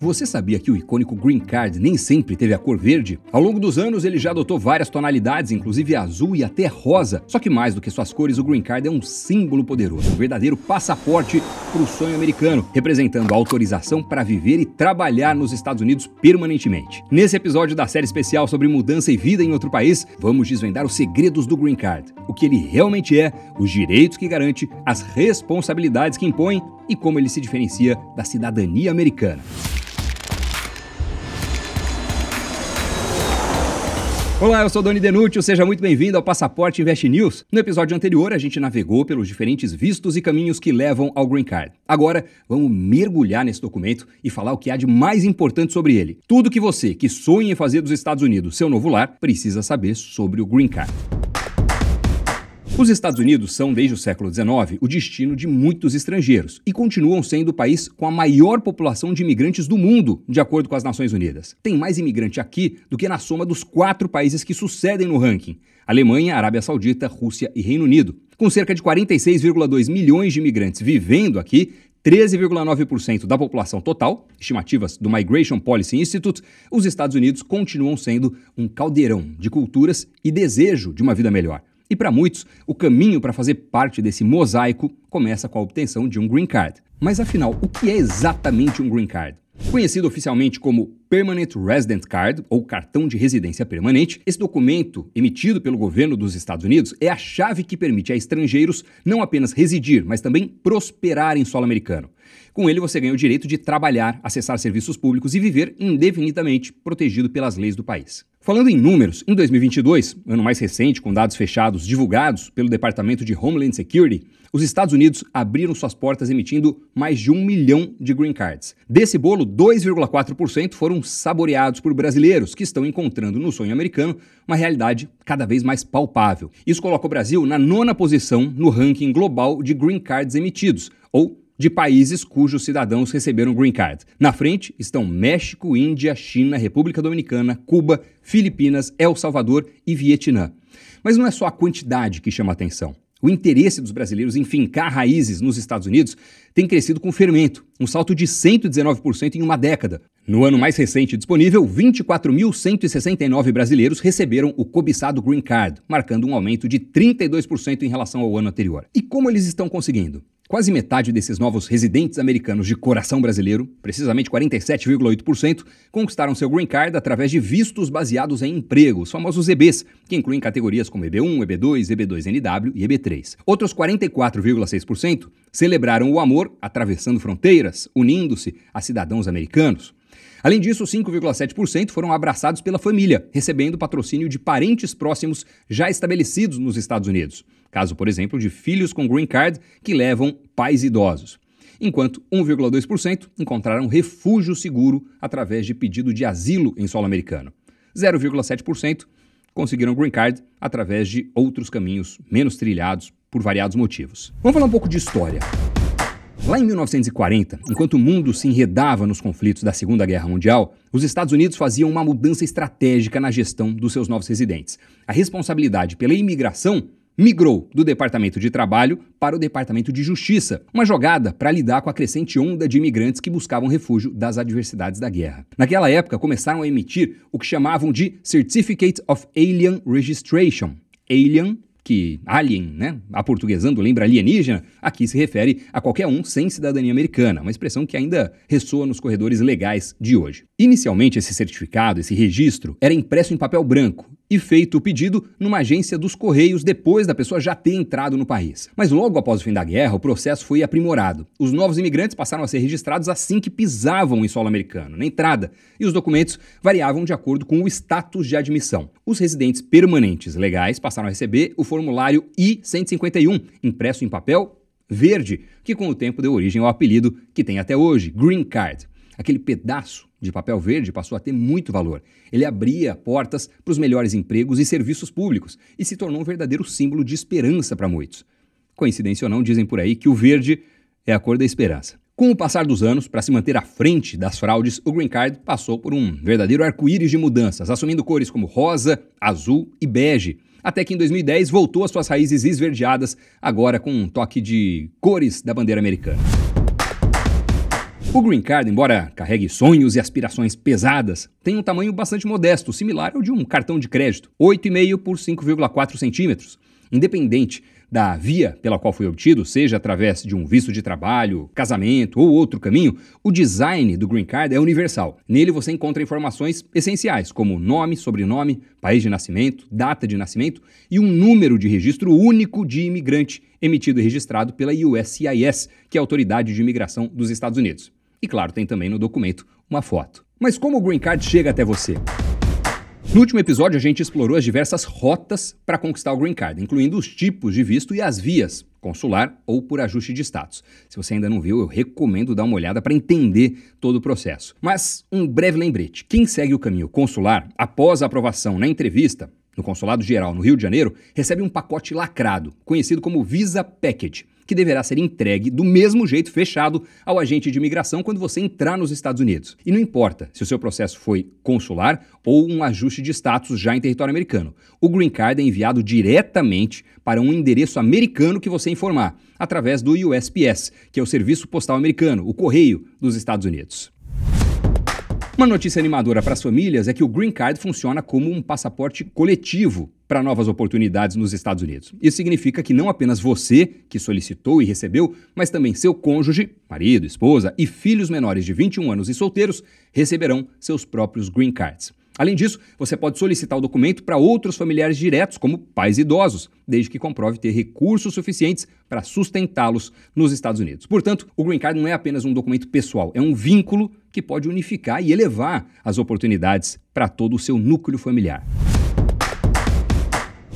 Você sabia que o icônico Green Card nem sempre teve a cor verde? Ao longo dos anos, ele já adotou várias tonalidades, inclusive azul e até rosa. Só que mais do que suas cores, o Green Card é um símbolo poderoso, um verdadeiro passaporte para o sonho americano, representando a autorização para viver e trabalhar nos Estados Unidos permanentemente. Nesse episódio da série especial sobre mudança e vida em outro país, vamos desvendar os segredos do Green Card, o que ele realmente é, os direitos que garante, as responsabilidades que impõe e como ele se diferencia da cidadania americana. Olá, eu sou Doni Denútil, seja muito bem-vindo ao Passaporte Invest News. No episódio anterior, a gente navegou pelos diferentes vistos e caminhos que levam ao Green Card. Agora, vamos mergulhar nesse documento e falar o que há de mais importante sobre ele. Tudo que você que sonha em fazer dos Estados Unidos seu novo lar precisa saber sobre o Green Card. Os Estados Unidos são, desde o século XIX, o destino de muitos estrangeiros e continuam sendo o país com a maior população de imigrantes do mundo, de acordo com as Nações Unidas. Tem mais imigrante aqui do que na soma dos quatro países que sucedem no ranking: Alemanha, Arábia Saudita, Rússia e Reino Unido. Com cerca de 46,2 milhões de imigrantes vivendo aqui, 13,9% da população total, estimativas do Migration Policy Institute, os Estados Unidos continuam sendo um caldeirão de culturas e desejo de uma vida melhor. E para muitos, o caminho para fazer parte desse mosaico começa com a obtenção de um green card. Mas afinal, o que é exatamente um green card? Conhecido oficialmente como Permanent Resident Card, ou cartão de residência permanente, esse documento, emitido pelo governo dos Estados Unidos, é a chave que permite a estrangeiros não apenas residir, mas também prosperar em solo americano. Com ele, você ganha o direito de trabalhar, acessar serviços públicos e viver indefinidamente, protegido pelas leis do país. Falando em números, em 2022, ano mais recente, com dados fechados divulgados pelo Departamento de Homeland Security, os Estados Unidos abriram suas portas emitindo mais de um milhão de green cards. Desse bolo, 2,4% foram saboreados por brasileiros que estão encontrando no sonho americano uma realidade cada vez mais palpável. Isso coloca o Brasil na nona posição no ranking global de green cards emitidos, ou de países cujos cidadãos receberam green card. Na frente estão México, Índia, China, República Dominicana, Cuba, Filipinas, El Salvador e Vietnã. Mas não é só a quantidade que chama atenção. O interesse dos brasileiros em fincar raízes nos Estados Unidos tem crescido com fermento, um salto de 119% em uma década. No ano mais recente disponível, 24.169 brasileiros receberam o cobiçado Green Card, marcando um aumento de 32% em relação ao ano anterior. E como eles estão conseguindo? Quase metade desses novos residentes americanos de coração brasileiro, precisamente 47,8%, conquistaram seu green card através de vistos baseados em emprego, os famosos EBs, que incluem categorias como EB1, EB2, EB2NW e EB3. Outros 44,6% celebraram o amor atravessando fronteiras, unindo-se a cidadãos americanos. Além disso, 5,7% foram abraçados pela família, recebendo patrocínio de parentes próximos já estabelecidos nos Estados Unidos caso, por exemplo, de filhos com green card que levam pais idosos. Enquanto 1,2% encontraram refúgio seguro através de pedido de asilo em solo americano. 0,7% conseguiram green card através de outros caminhos menos trilhados por variados motivos. Vamos falar um pouco de história. Lá em 1940, enquanto o mundo se enredava nos conflitos da Segunda Guerra Mundial, os Estados Unidos faziam uma mudança estratégica na gestão dos seus novos residentes. A responsabilidade pela imigração migrou do Departamento de Trabalho para o Departamento de Justiça, uma jogada para lidar com a crescente onda de imigrantes que buscavam refúgio das adversidades da guerra. Naquela época, começaram a emitir o que chamavam de Certificate of Alien Registration. Alien que alien, né, aportuguesando lembra alienígena, aqui se refere a qualquer um sem cidadania americana, uma expressão que ainda ressoa nos corredores legais de hoje. Inicialmente, esse certificado, esse registro, era impresso em papel branco e feito o pedido numa agência dos Correios depois da pessoa já ter entrado no país. Mas logo após o fim da guerra, o processo foi aprimorado. Os novos imigrantes passaram a ser registrados assim que pisavam em solo americano, na entrada, e os documentos variavam de acordo com o status de admissão. Os residentes permanentes legais passaram a receber o formulário I-151, impresso em papel verde, que com o tempo deu origem ao apelido que tem até hoje, Green Card. Aquele pedaço de papel verde passou a ter muito valor. Ele abria portas para os melhores empregos e serviços públicos e se tornou um verdadeiro símbolo de esperança para muitos. Coincidência ou não, dizem por aí que o verde é a cor da esperança. Com o passar dos anos, para se manter à frente das fraudes, o Green Card passou por um verdadeiro arco-íris de mudanças, assumindo cores como rosa, azul e bege. Até que em 2010 voltou às suas raízes esverdeadas, agora com um toque de cores da bandeira americana. O Green Card, embora carregue sonhos e aspirações pesadas, tem um tamanho bastante modesto, similar ao de um cartão de crédito, 8,5 por 5,4 centímetros. Independente da via pela qual foi obtido, seja através de um visto de trabalho, casamento ou outro caminho, o design do Green Card é universal. Nele você encontra informações essenciais, como nome, sobrenome, país de nascimento, data de nascimento e um número de registro único de imigrante emitido e registrado pela USCIS, que é a Autoridade de Imigração dos Estados Unidos. E claro, tem também no documento uma foto. Mas como o Green Card chega até você? No último episódio, a gente explorou as diversas rotas para conquistar o Green Card, incluindo os tipos de visto e as vias, consular ou por ajuste de status. Se você ainda não viu, eu recomendo dar uma olhada para entender todo o processo. Mas um breve lembrete: quem segue o caminho consular, após a aprovação na entrevista, no Consulado Geral no Rio de Janeiro, recebe um pacote lacrado, conhecido como Visa Package que deverá ser entregue do mesmo jeito fechado ao agente de imigração quando você entrar nos Estados Unidos. E não importa se o seu processo foi consular ou um ajuste de status já em território americano. O green card é enviado diretamente para um endereço americano que você informar, através do USPS, que é o Serviço Postal Americano, o correio dos Estados Unidos. Uma notícia animadora para as famílias é que o Green Card funciona como um passaporte coletivo para novas oportunidades nos Estados Unidos. Isso significa que não apenas você, que solicitou e recebeu, mas também seu cônjuge, marido, esposa e filhos menores de 21 anos e solteiros receberão seus próprios Green Cards. Além disso, você pode solicitar o documento para outros familiares diretos, como pais idosos, desde que comprove ter recursos suficientes para sustentá-los nos Estados Unidos. Portanto, o Green Card não é apenas um documento pessoal, é um vínculo que pode unificar e elevar as oportunidades para todo o seu núcleo familiar.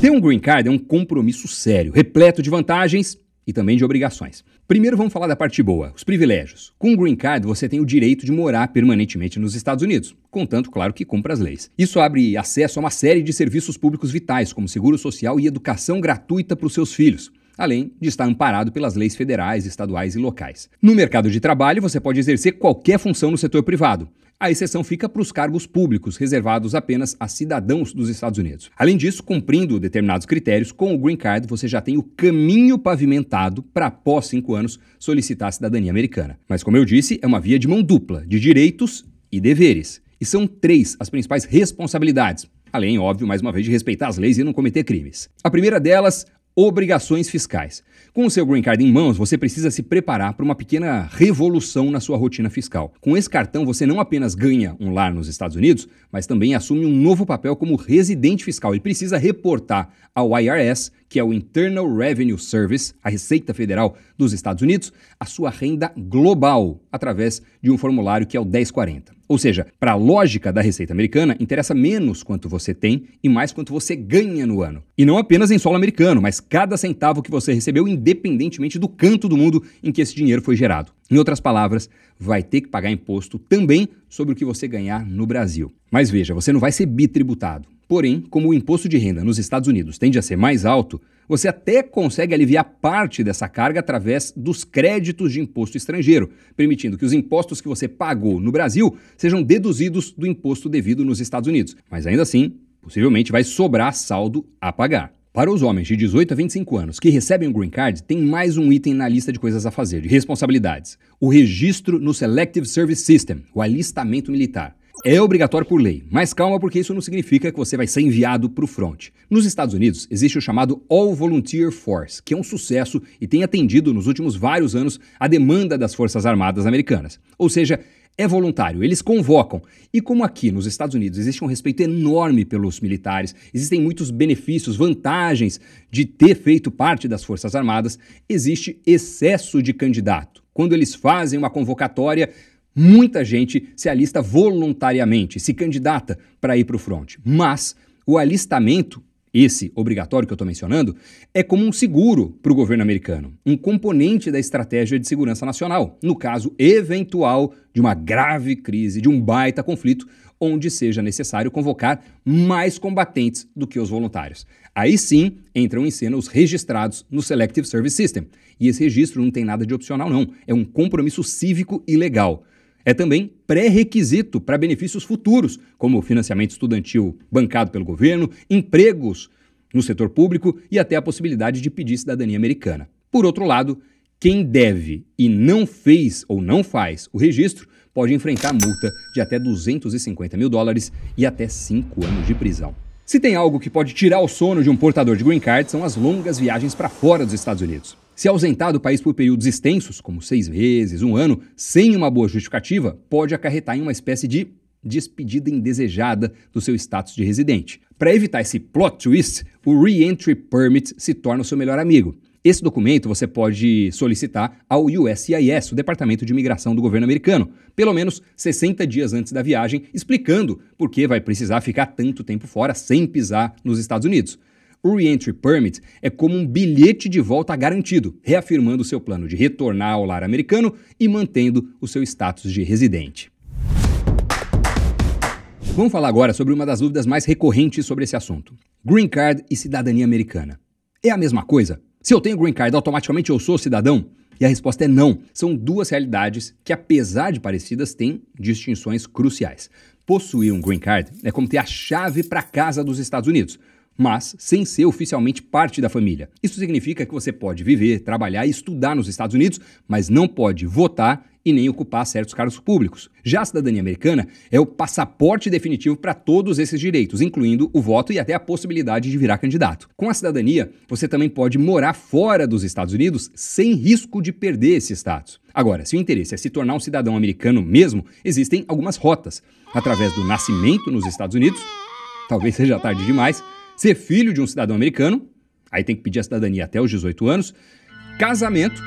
Ter um green card é um compromisso sério, repleto de vantagens e também de obrigações. Primeiro vamos falar da parte boa, os privilégios. Com o Green Card você tem o direito de morar permanentemente nos Estados Unidos, contanto, claro, que cumpra as leis. Isso abre acesso a uma série de serviços públicos vitais, como seguro social e educação gratuita para os seus filhos além de estar amparado pelas leis federais, estaduais e locais. No mercado de trabalho, você pode exercer qualquer função no setor privado. A exceção fica para os cargos públicos, reservados apenas a cidadãos dos Estados Unidos. Além disso, cumprindo determinados critérios, com o Green Card você já tem o caminho pavimentado para, após cinco anos, solicitar a cidadania americana. Mas, como eu disse, é uma via de mão dupla, de direitos e deveres. E são três as principais responsabilidades, além, óbvio, mais uma vez, de respeitar as leis e não cometer crimes. A primeira delas, obrigações fiscais. Com o seu green card em mãos, você precisa se preparar para uma pequena revolução na sua rotina fiscal. Com esse cartão, você não apenas ganha um lar nos Estados Unidos, mas também assume um novo papel como residente fiscal e precisa reportar ao IRS, que é o Internal Revenue Service, a Receita Federal dos Estados Unidos, a sua renda global através de um formulário que é o 1040. Ou seja, para a lógica da receita americana, interessa menos quanto você tem e mais quanto você ganha no ano. E não apenas em solo americano, mas cada centavo que você recebeu, independentemente do canto do mundo em que esse dinheiro foi gerado. Em outras palavras, vai ter que pagar imposto também sobre o que você ganhar no Brasil. Mas veja, você não vai ser bitributado. Porém, como o imposto de renda nos Estados Unidos tende a ser mais alto, você até consegue aliviar parte dessa carga através dos créditos de imposto estrangeiro, permitindo que os impostos que você pagou no Brasil sejam deduzidos do imposto devido nos Estados Unidos. Mas ainda assim, possivelmente vai sobrar saldo a pagar. Para os homens de 18 a 25 anos que recebem o um Green Card, tem mais um item na lista de coisas a fazer, de responsabilidades: o registro no Selective Service System, o alistamento militar. É obrigatório por lei, mas calma porque isso não significa que você vai ser enviado para o front. Nos Estados Unidos existe o chamado All Volunteer Force, que é um sucesso e tem atendido nos últimos vários anos a demanda das Forças Armadas americanas. Ou seja, é voluntário, eles convocam. E como aqui nos Estados Unidos existe um respeito enorme pelos militares, existem muitos benefícios, vantagens de ter feito parte das Forças Armadas, existe excesso de candidato. Quando eles fazem uma convocatória, Muita gente se alista voluntariamente, se candidata para ir para o front. Mas o alistamento, esse obrigatório que eu estou mencionando, é como um seguro para o governo americano, um componente da estratégia de segurança nacional, no caso eventual de uma grave crise, de um baita conflito, onde seja necessário convocar mais combatentes do que os voluntários. Aí sim entram em cena os registrados no Selective Service System. E esse registro não tem nada de opcional, não. É um compromisso cívico e legal. É também pré-requisito para benefícios futuros, como financiamento estudantil bancado pelo governo, empregos no setor público e até a possibilidade de pedir cidadania americana. Por outro lado, quem deve e não fez ou não faz o registro pode enfrentar multa de até 250 mil dólares e até 5 anos de prisão. Se tem algo que pode tirar o sono de um portador de green card, são as longas viagens para fora dos Estados Unidos. Se ausentar do país por períodos extensos, como seis meses, um ano, sem uma boa justificativa, pode acarretar em uma espécie de despedida indesejada do seu status de residente. Para evitar esse plot twist, o Reentry Permit se torna o seu melhor amigo. Esse documento você pode solicitar ao USCIS, o Departamento de Imigração do governo americano, pelo menos 60 dias antes da viagem, explicando por que vai precisar ficar tanto tempo fora sem pisar nos Estados Unidos. O Reentry Permit é como um bilhete de volta garantido, reafirmando seu plano de retornar ao lar americano e mantendo o seu status de residente. Vamos falar agora sobre uma das dúvidas mais recorrentes sobre esse assunto: Green Card e cidadania americana. É a mesma coisa? Se eu tenho Green Card, automaticamente eu sou cidadão? E a resposta é não. São duas realidades que, apesar de parecidas, têm distinções cruciais. Possuir um Green Card é como ter a chave para a casa dos Estados Unidos mas sem ser oficialmente parte da família. Isso significa que você pode viver, trabalhar e estudar nos Estados Unidos, mas não pode votar e nem ocupar certos cargos públicos. Já a cidadania americana é o passaporte definitivo para todos esses direitos, incluindo o voto e até a possibilidade de virar candidato. Com a cidadania, você também pode morar fora dos Estados Unidos sem risco de perder esse status. Agora, se o interesse é se tornar um cidadão americano mesmo, existem algumas rotas. Através do nascimento nos Estados Unidos, talvez seja tarde demais, ser filho de um cidadão americano, aí tem que pedir a cidadania até os 18 anos, casamento,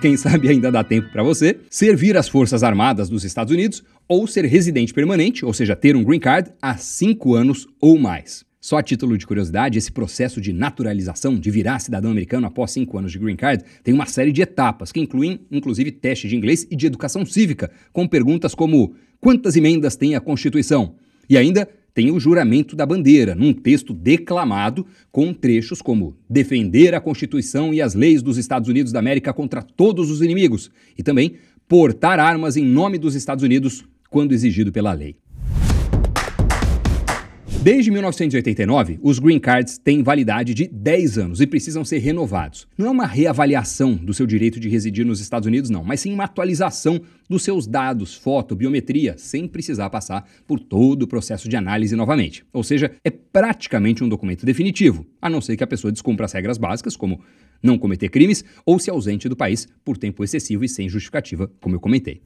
quem sabe ainda dá tempo para você, servir as Forças Armadas dos Estados Unidos ou ser residente permanente, ou seja, ter um green card há 5 anos ou mais. Só a título de curiosidade, esse processo de naturalização, de virar cidadão americano após cinco anos de green card, tem uma série de etapas, que incluem, inclusive, teste de inglês e de educação cívica, com perguntas como: quantas emendas tem a Constituição? E ainda, tem o juramento da bandeira, num texto declamado com trechos como defender a Constituição e as leis dos Estados Unidos da América contra todos os inimigos e também portar armas em nome dos Estados Unidos quando exigido pela lei. Desde 1989, os green cards têm validade de 10 anos e precisam ser renovados. Não é uma reavaliação do seu direito de residir nos Estados Unidos, não, mas sim uma atualização dos seus dados, foto, biometria, sem precisar passar por todo o processo de análise novamente. Ou seja, é praticamente um documento definitivo, a não ser que a pessoa descumpra as regras básicas, como não cometer crimes ou se ausente do país por tempo excessivo e sem justificativa, como eu comentei.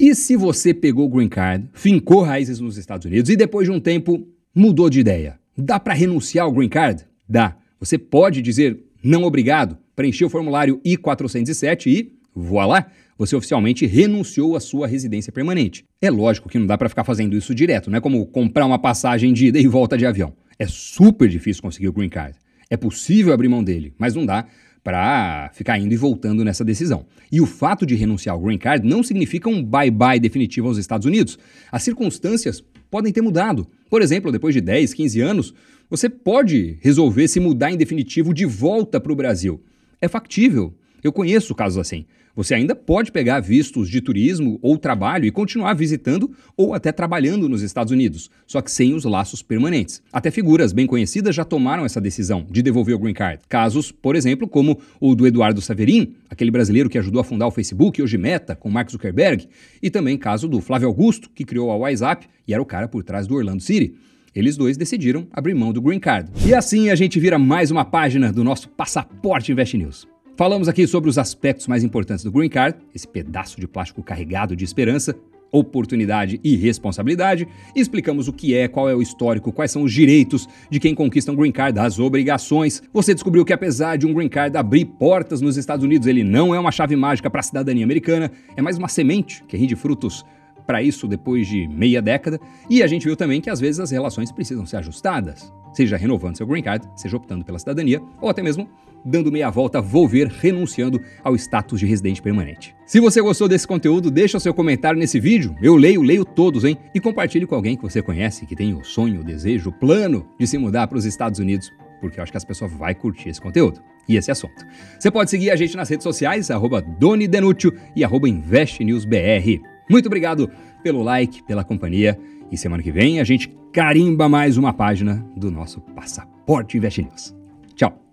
E se você pegou o green card, fincou raízes nos Estados Unidos e depois de um tempo mudou de ideia? Dá para renunciar ao green card? Dá. Você pode dizer não obrigado, preencher o formulário I-407 e, voilá, você oficialmente renunciou à sua residência permanente. É lógico que não dá para ficar fazendo isso direto, não é como comprar uma passagem de ida e volta de avião. É super difícil conseguir o green card. É possível abrir mão dele, mas não dá para ficar indo e voltando nessa decisão. E o fato de renunciar ao green card não significa um bye-bye definitivo aos Estados Unidos. As circunstâncias podem ter mudado. Por exemplo, depois de 10, 15 anos, você pode resolver se mudar em definitivo de volta para o Brasil. É factível, eu conheço casos assim. Você ainda pode pegar vistos de turismo ou trabalho e continuar visitando ou até trabalhando nos Estados Unidos, só que sem os laços permanentes. Até figuras bem conhecidas já tomaram essa decisão de devolver o green card. Casos, por exemplo, como o do Eduardo Saverin, aquele brasileiro que ajudou a fundar o Facebook, hoje Meta, com Mark Zuckerberg, e também caso do Flávio Augusto, que criou a WhatsApp e era o cara por trás do Orlando City. Eles dois decidiram abrir mão do green card. E assim a gente vira mais uma página do nosso passaporte Invest News. Falamos aqui sobre os aspectos mais importantes do Green Card, esse pedaço de plástico carregado de esperança, oportunidade e responsabilidade. E explicamos o que é, qual é o histórico, quais são os direitos de quem conquista um green card, as obrigações. Você descobriu que apesar de um green card abrir portas nos Estados Unidos, ele não é uma chave mágica para a cidadania americana, é mais uma semente que rende frutos para isso depois de meia década. E a gente viu também que às vezes as relações precisam ser ajustadas, seja renovando seu green card, seja optando pela cidadania ou até mesmo dando meia volta, ver, renunciando ao status de residente permanente. Se você gostou desse conteúdo, deixa seu comentário nesse vídeo. Eu leio, leio todos, hein? E compartilhe com alguém que você conhece que tem o sonho, o desejo, o plano de se mudar para os Estados Unidos, porque eu acho que as pessoas vão curtir esse conteúdo e esse assunto. Você pode seguir a gente nas redes sociais, arroba Doni Denúcio e arroba InvestNewsBR. Muito obrigado pelo like, pela companhia. E semana que vem a gente carimba mais uma página do nosso Passaporte Invest News. Tchau!